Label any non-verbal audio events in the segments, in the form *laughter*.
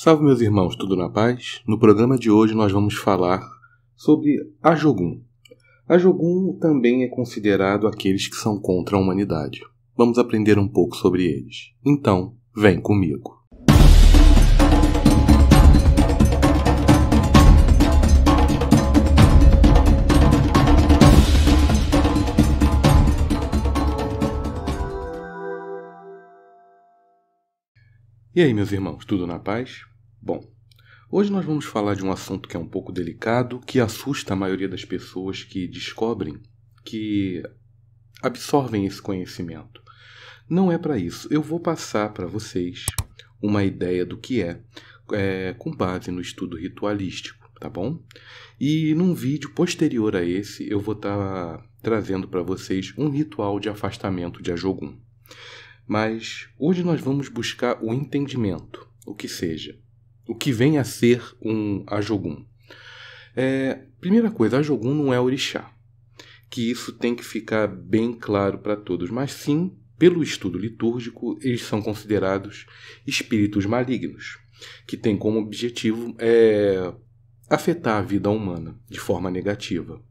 Salve meus irmãos, tudo na paz? No programa de hoje nós vamos falar sobre a Jogun. A Jogun também é considerado aqueles que são contra a humanidade. Vamos aprender um pouco sobre eles. Então, vem comigo. E aí, meus irmãos, tudo na paz? Bom, hoje nós vamos falar de um assunto que é um pouco delicado, que assusta a maioria das pessoas que descobrem que absorvem esse conhecimento. Não é para isso. Eu vou passar para vocês uma ideia do que é, é, com base no estudo ritualístico, tá bom? E num vídeo posterior a esse, eu vou estar tá trazendo para vocês um ritual de afastamento de ajogum. Mas hoje nós vamos buscar o entendimento, o que seja, o que vem a ser um ajogum. É, primeira coisa, ajogum não é orixá, que isso tem que ficar bem claro para todos, mas sim, pelo estudo litúrgico, eles são considerados espíritos malignos, que têm como objetivo é, afetar a vida humana de forma negativa.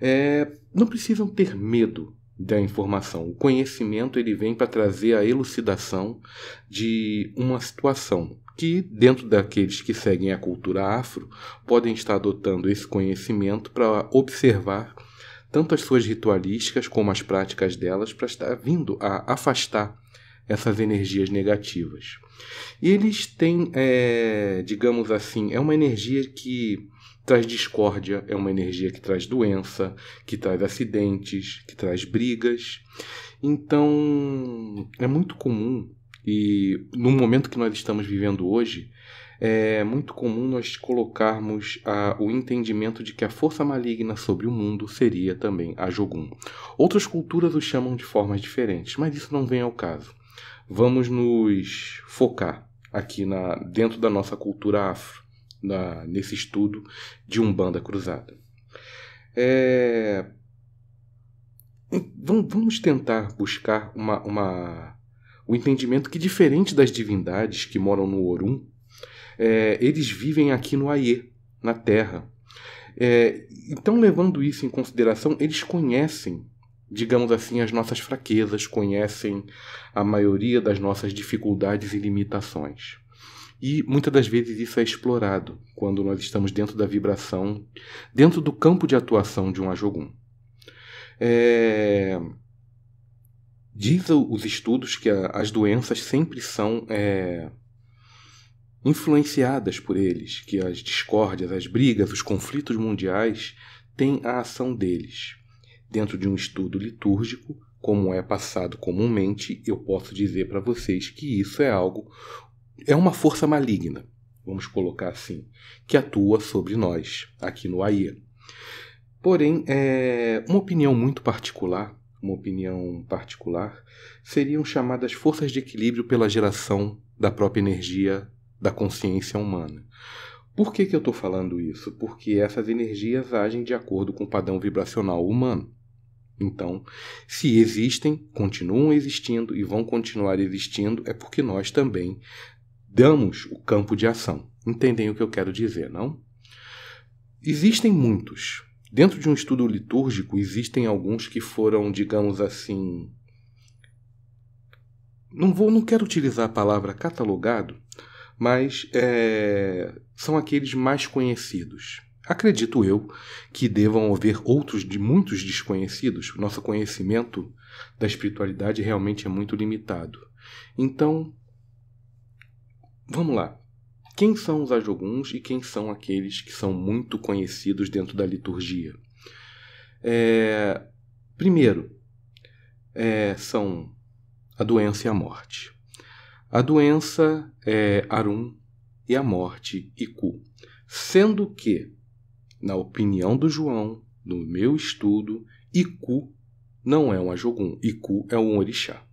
É, não precisam ter medo da informação. O conhecimento ele vem para trazer a elucidação de uma situação que, dentro daqueles que seguem a cultura afro, podem estar adotando esse conhecimento para observar tanto as suas ritualísticas como as práticas delas para estar vindo a afastar essas energias negativas. E eles têm, é, digamos assim, é uma energia que traz discórdia, é uma energia que traz doença, que traz acidentes, que traz brigas. Então, é muito comum, e no momento que nós estamos vivendo hoje, é muito comum nós colocarmos a, o entendimento de que a força maligna sobre o mundo seria também a jogun Outras culturas o chamam de formas diferentes, mas isso não vem ao caso. Vamos nos focar aqui na, dentro da nossa cultura afro na, nesse estudo de Umbanda Cruzada. É, vamos tentar buscar uma, uma, o entendimento que, diferente das divindades que moram no Orum, é, eles vivem aqui no Aie, na Terra. É, então, levando isso em consideração, eles conhecem, digamos assim, as nossas fraquezas, conhecem a maioria das nossas dificuldades e limitações. E muitas das vezes isso é explorado quando nós estamos dentro da vibração, dentro do campo de atuação de um ajogum. É... Diz os estudos que a, as doenças sempre são é... influenciadas por eles, que as discórdias, as brigas, os conflitos mundiais têm a ação deles. Dentro de um estudo litúrgico, como é passado comumente, eu posso dizer para vocês que isso é algo é uma força maligna, vamos colocar assim, que atua sobre nós aqui no AIA. Porém, é, uma opinião muito particular, uma opinião particular, seriam chamadas forças de equilíbrio pela geração da própria energia da consciência humana. Por que, que eu estou falando isso? Porque essas energias agem de acordo com o padrão vibracional humano. Então, se existem, continuam existindo e vão continuar existindo, é porque nós também damos o campo de ação. Entendem o que eu quero dizer, não? Existem muitos. Dentro de um estudo litúrgico, existem alguns que foram, digamos assim. Não vou, não quero utilizar a palavra catalogado, mas é, são aqueles mais conhecidos. Acredito eu que devam haver outros de muitos desconhecidos. Nosso conhecimento da espiritualidade realmente é muito limitado. Então, Vamos lá. Quem são os ajoguns e quem são aqueles que são muito conhecidos dentro da liturgia? É, primeiro, é, são a doença e a morte. A doença é Arum e a morte Iku. Sendo que, na opinião do João, no meu estudo, Iku não é um ajogum, Iku é um orixá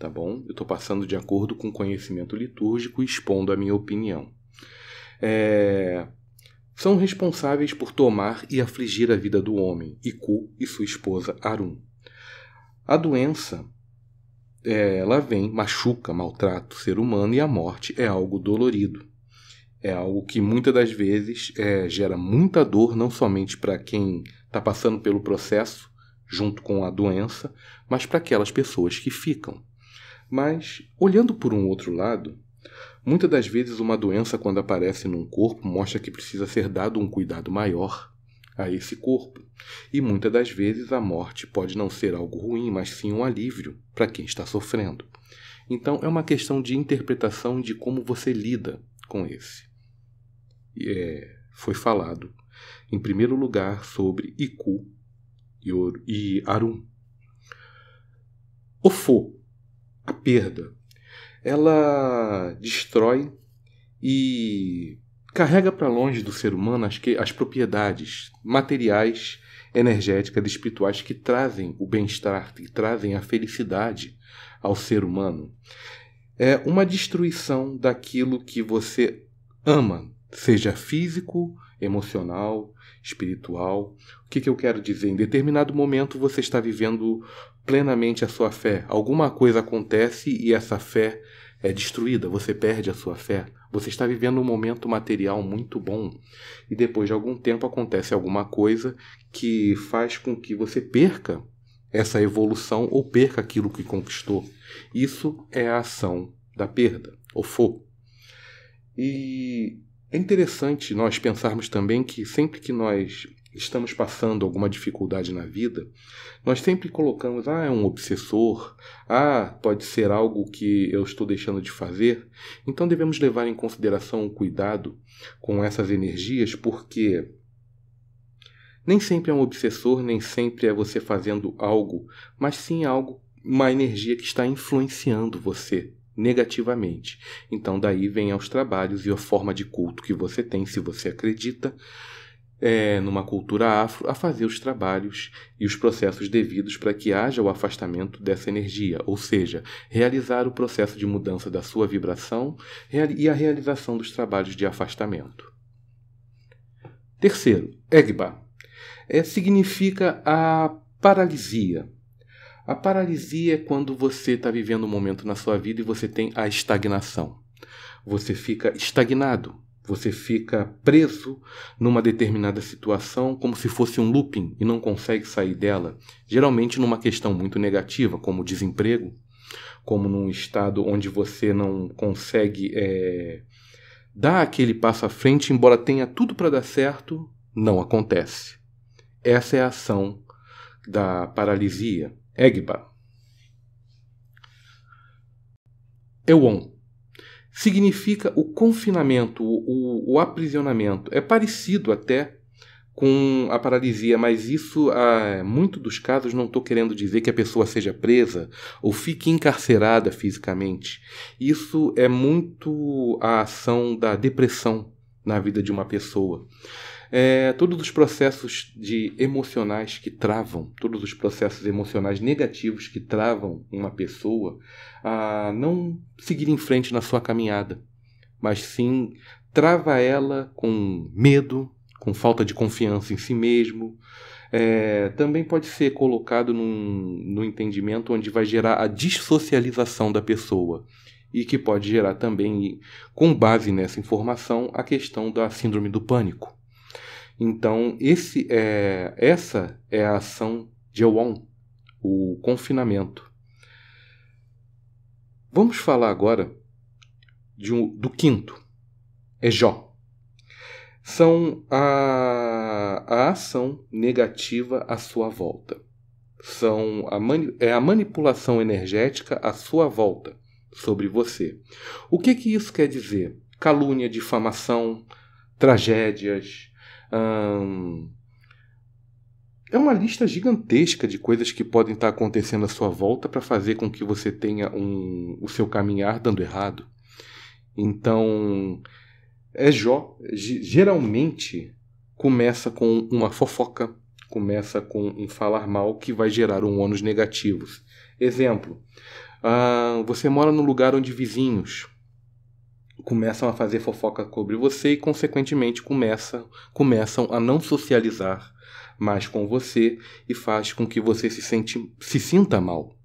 tá bom? Eu estou passando de acordo com o conhecimento litúrgico e expondo a minha opinião. É... São responsáveis por tomar e afligir a vida do homem, Iku e sua esposa Arun A doença, é, ela vem, machuca, maltrata o ser humano e a morte é algo dolorido. É algo que muitas das vezes é, gera muita dor, não somente para quem está passando pelo processo, junto com a doença, mas para aquelas pessoas que ficam. Mas, olhando por um outro lado, muitas das vezes uma doença, quando aparece num corpo, mostra que precisa ser dado um cuidado maior a esse corpo. E muitas das vezes a morte pode não ser algo ruim, mas sim um alívio para quem está sofrendo. Então é uma questão de interpretação de como você lida com esse. E é, foi falado, em primeiro lugar, sobre Iku e Arum. Ofo perda. Ela destrói e carrega para longe do ser humano as, que, as propriedades materiais, energéticas, espirituais que trazem o bem-estar, que trazem a felicidade ao ser humano. É uma destruição daquilo que você ama, seja físico, emocional, espiritual. O que, que eu quero dizer? Em determinado momento você está vivendo plenamente a sua fé. Alguma coisa acontece e essa fé é destruída, você perde a sua fé. Você está vivendo um momento material muito bom e depois de algum tempo acontece alguma coisa que faz com que você perca essa evolução ou perca aquilo que conquistou. Isso é a ação da perda, ou fogo. E é interessante nós pensarmos também que sempre que nós estamos passando alguma dificuldade na vida, nós sempre colocamos, ah, é um obsessor, ah, pode ser algo que eu estou deixando de fazer. Então devemos levar em consideração o cuidado com essas energias, porque nem sempre é um obsessor, nem sempre é você fazendo algo, mas sim algo, uma energia que está influenciando você negativamente. Então daí vem aos trabalhos e a forma de culto que você tem, se você acredita, é, numa cultura afro, a fazer os trabalhos e os processos devidos para que haja o afastamento dessa energia, ou seja, realizar o processo de mudança da sua vibração e a realização dos trabalhos de afastamento. Terceiro, Egba. É, significa a paralisia. A paralisia é quando você está vivendo um momento na sua vida e você tem a estagnação. Você fica estagnado, você fica preso numa determinada situação como se fosse um looping e não consegue sair dela, geralmente numa questão muito negativa, como desemprego, como num estado onde você não consegue é, dar aquele passo à frente, embora tenha tudo para dar certo, não acontece. Essa é a ação da paralisia, Egba. Ewon significa o confinamento, o, o aprisionamento. É parecido até com a paralisia, mas isso, ah, muito dos casos, não estou querendo dizer que a pessoa seja presa ou fique encarcerada fisicamente. Isso é muito a ação da depressão na vida de uma pessoa é, todos os processos de emocionais que travam, todos os processos emocionais negativos que travam uma pessoa a não seguir em frente na sua caminhada, mas sim trava ela com medo, com falta de confiança em si mesmo. É, também pode ser colocado num, num entendimento onde vai gerar a dissocialização da pessoa e que pode gerar também, com base nessa informação, a questão da síndrome do pânico. Então, esse é, essa é a ação de Ewon, o confinamento. Vamos falar agora um, do quinto, é Jó. São a, a ação negativa à sua volta. São a mani, é a manipulação energética à sua volta sobre você. O que, que isso quer dizer? Calúnia, difamação, tragédias, Hum, é uma lista gigantesca de coisas que podem estar acontecendo à sua volta para fazer com que você tenha um, o seu caminhar dando errado. Então, é Jó geralmente começa com uma fofoca, começa com um falar mal que vai gerar um ônus negativos. Exemplo: ah, você mora num lugar onde vizinhos começam a fazer fofoca sobre você e, consequentemente, começa, começam a não socializar mais com você e faz com que você se, sente, se sinta mal.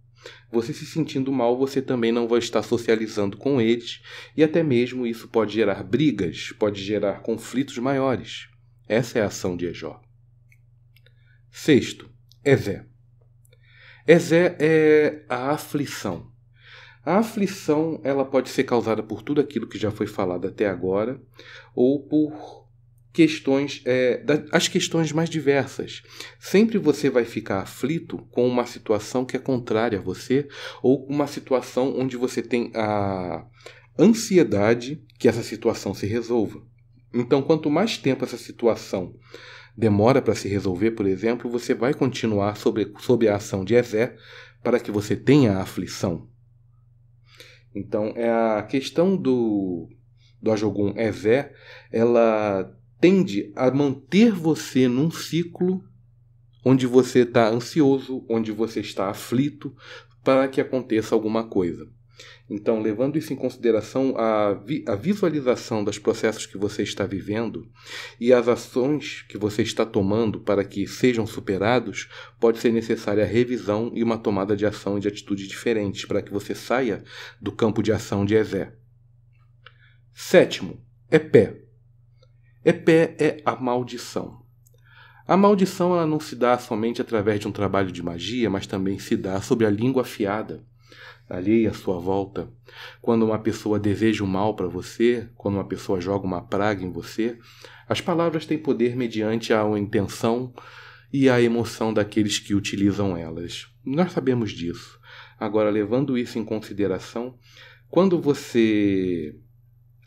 Você se sentindo mal, você também não vai estar socializando com eles e até mesmo isso pode gerar brigas, pode gerar conflitos maiores. Essa é a ação de Ejó. Sexto, Ezé. Ezé é a aflição. A aflição ela pode ser causada por tudo aquilo que já foi falado até agora ou por questões é, as questões mais diversas. Sempre você vai ficar aflito com uma situação que é contrária a você ou uma situação onde você tem a ansiedade que essa situação se resolva. Então, quanto mais tempo essa situação demora para se resolver, por exemplo, você vai continuar sob sobre a ação de Ezé para que você tenha a aflição. Então, é a questão do, do Ajogun Evé, ela tende a manter você num ciclo onde você está ansioso, onde você está aflito para que aconteça alguma coisa. Então, levando isso em consideração, a, vi a visualização dos processos que você está vivendo e as ações que você está tomando para que sejam superados, pode ser necessária revisão e uma tomada de ação e de atitude diferentes para que você saia do campo de ação de Ezé. Sétimo, é pé. É pé é a maldição. A maldição ela não se dá somente através de um trabalho de magia, mas também se dá sobre a língua afiada alheia à sua volta, quando uma pessoa deseja o mal para você, quando uma pessoa joga uma praga em você, as palavras têm poder mediante a intenção e a emoção daqueles que utilizam elas. Nós sabemos disso. Agora, levando isso em consideração, quando você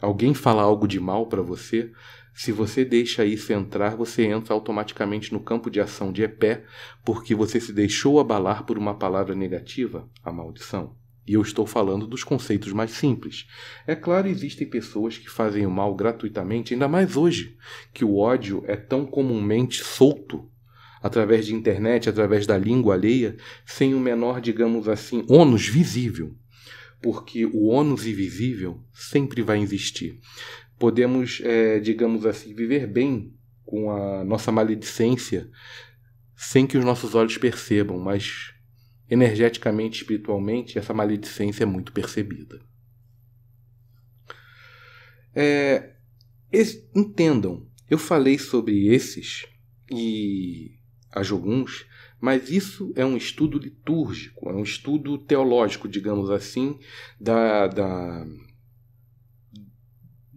alguém fala algo de mal para você, se você deixa isso entrar, você entra automaticamente no campo de ação de epé, porque você se deixou abalar por uma palavra negativa, a maldição. E eu estou falando dos conceitos mais simples. É claro, existem pessoas que fazem o mal gratuitamente, ainda mais hoje, que o ódio é tão comumente solto através de internet, através da língua alheia, sem o menor, digamos assim, ônus visível. Porque o ônus invisível sempre vai existir. Podemos, é, digamos assim, viver bem com a nossa maledicência sem que os nossos olhos percebam, mas energeticamente, espiritualmente, essa maledicência é muito percebida. É, es, entendam, eu falei sobre esses e alguns, mas isso é um estudo litúrgico, é um estudo teológico, digamos assim, da, da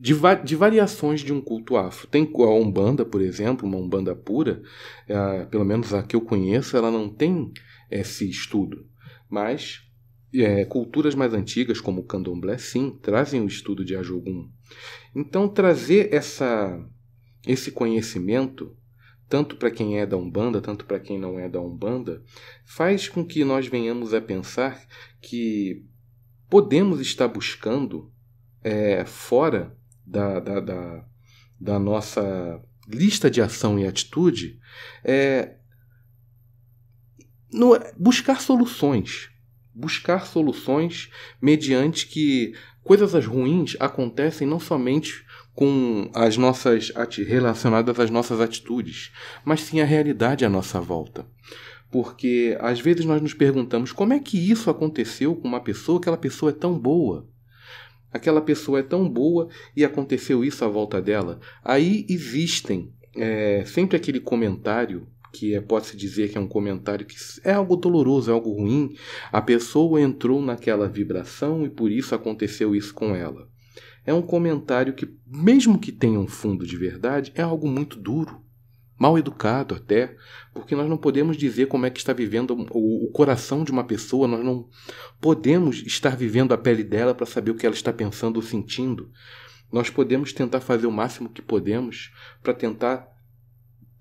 de, va de, variações de um culto afro. Tem a Umbanda, por exemplo, uma Umbanda pura, é, pelo menos a que eu conheço, ela não tem esse estudo. Mas é, culturas mais antigas, como o candomblé, sim, trazem o estudo de Ajogum. Então, trazer essa, esse conhecimento, tanto para quem é da Umbanda, tanto para quem não é da Umbanda, faz com que nós venhamos a pensar que podemos estar buscando é, fora da, da, da, da nossa lista de ação e atitude é no, é, buscar soluções. Buscar soluções mediante que coisas ruins acontecem não somente com as nossas relacionadas às nossas atitudes, mas sim a realidade à nossa volta. Porque às vezes nós nos perguntamos como é que isso aconteceu com uma pessoa, aquela pessoa é tão boa. Aquela pessoa é tão boa e aconteceu isso à volta dela. Aí existem é, sempre aquele comentário que é, pode-se dizer que é um comentário que é algo doloroso, é algo ruim. A pessoa entrou naquela vibração e por isso aconteceu isso com ela. É um comentário que, mesmo que tenha um fundo de verdade, é algo muito duro mal educado até, porque nós não podemos dizer como é que está vivendo o, o coração de uma pessoa, nós não podemos estar vivendo a pele dela para saber o que ela está pensando ou sentindo. Nós podemos tentar fazer o máximo que podemos para tentar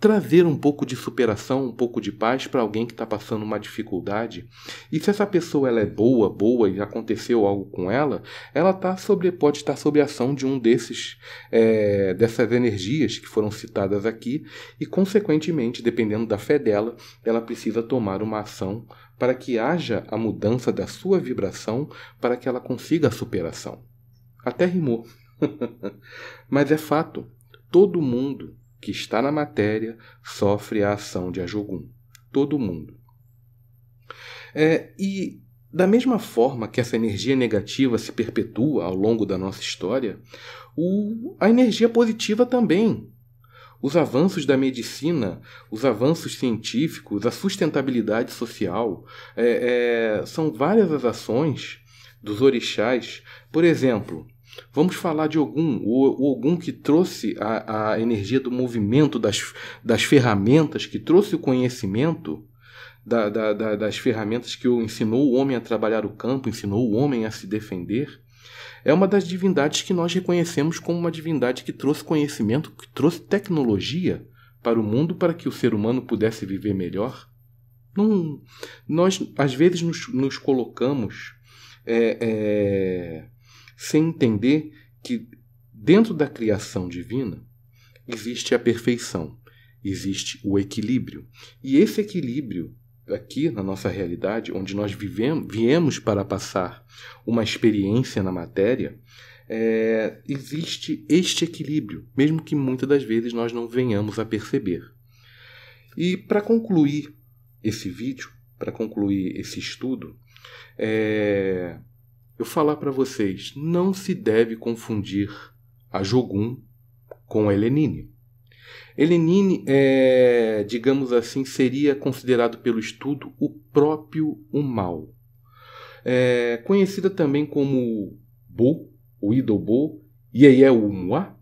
trazer um pouco de superação, um pouco de paz para alguém que está passando uma dificuldade. E se essa pessoa ela é boa, boa e aconteceu algo com ela, ela tá sobre, pode estar sob a ação de um desses é, dessas energias que foram citadas aqui e, consequentemente, dependendo da fé dela, ela precisa tomar uma ação para que haja a mudança da sua vibração para que ela consiga a superação. Até rimou. *laughs* Mas é fato, todo mundo que está na matéria sofre a ação de Ajogun. Todo mundo. É, e da mesma forma que essa energia negativa se perpetua ao longo da nossa história, o, a energia positiva também. Os avanços da medicina, os avanços científicos, a sustentabilidade social, é, é, são várias as ações dos orixás. Por exemplo, Vamos falar de algum o, o que trouxe a, a energia do movimento, das, das ferramentas, que trouxe o conhecimento da, da, da, das ferramentas que ensinou o homem a trabalhar o campo, ensinou o homem a se defender. É uma das divindades que nós reconhecemos como uma divindade que trouxe conhecimento, que trouxe tecnologia para o mundo para que o ser humano pudesse viver melhor. Não, nós, às vezes, nos, nos colocamos. É, é, sem entender que dentro da criação divina existe a perfeição, existe o equilíbrio. E esse equilíbrio aqui na nossa realidade, onde nós vivemos, viemos para passar uma experiência na matéria, é, existe este equilíbrio, mesmo que muitas das vezes nós não venhamos a perceber. E para concluir esse vídeo, para concluir esse estudo, é, eu falar para vocês, não se deve confundir a Jogun com a Helenine. Helenine, é, digamos assim, seria considerado pelo estudo o próprio o mal. É, conhecida também como Bo, o e aí é o Muá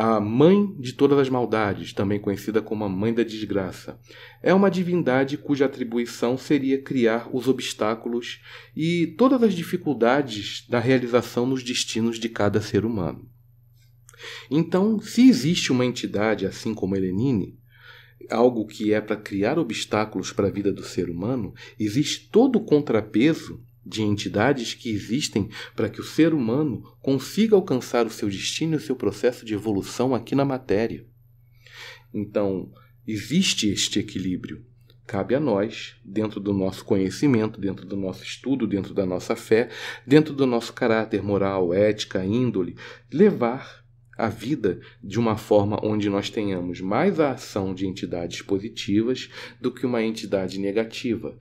a mãe de todas as maldades, também conhecida como a mãe da desgraça. É uma divindade cuja atribuição seria criar os obstáculos e todas as dificuldades da realização nos destinos de cada ser humano. Então, se existe uma entidade assim como Helenine, algo que é para criar obstáculos para a vida do ser humano, existe todo o contrapeso de entidades que existem para que o ser humano consiga alcançar o seu destino e o seu processo de evolução aqui na matéria. Então, existe este equilíbrio. Cabe a nós, dentro do nosso conhecimento, dentro do nosso estudo, dentro da nossa fé, dentro do nosso caráter moral, ética, índole, levar a vida de uma forma onde nós tenhamos mais a ação de entidades positivas do que uma entidade negativa.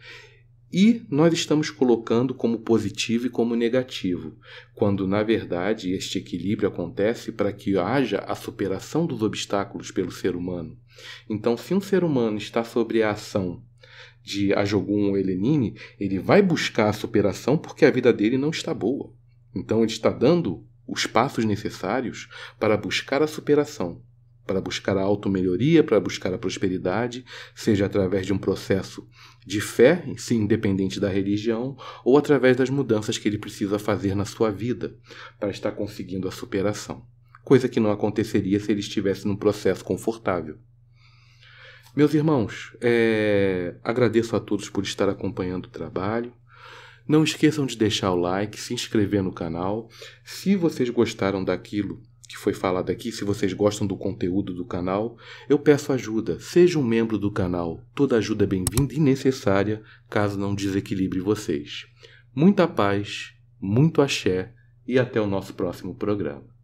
E nós estamos colocando como positivo e como negativo, quando na verdade este equilíbrio acontece para que haja a superação dos obstáculos pelo ser humano. Então, se um ser humano está sobre a ação de Ajogun ou Elenine, ele vai buscar a superação porque a vida dele não está boa. Então, ele está dando os passos necessários para buscar a superação, para buscar a automelhoria, para buscar a prosperidade, seja através de um processo de fé, se independente da religião, ou através das mudanças que ele precisa fazer na sua vida para estar conseguindo a superação, coisa que não aconteceria se ele estivesse num processo confortável. Meus irmãos, é... agradeço a todos por estar acompanhando o trabalho. Não esqueçam de deixar o like, se inscrever no canal. Se vocês gostaram daquilo que foi falado aqui, se vocês gostam do conteúdo do canal, eu peço ajuda. Seja um membro do canal. Toda ajuda é bem-vinda e necessária, caso não desequilibre vocês. Muita paz, muito axé e até o nosso próximo programa.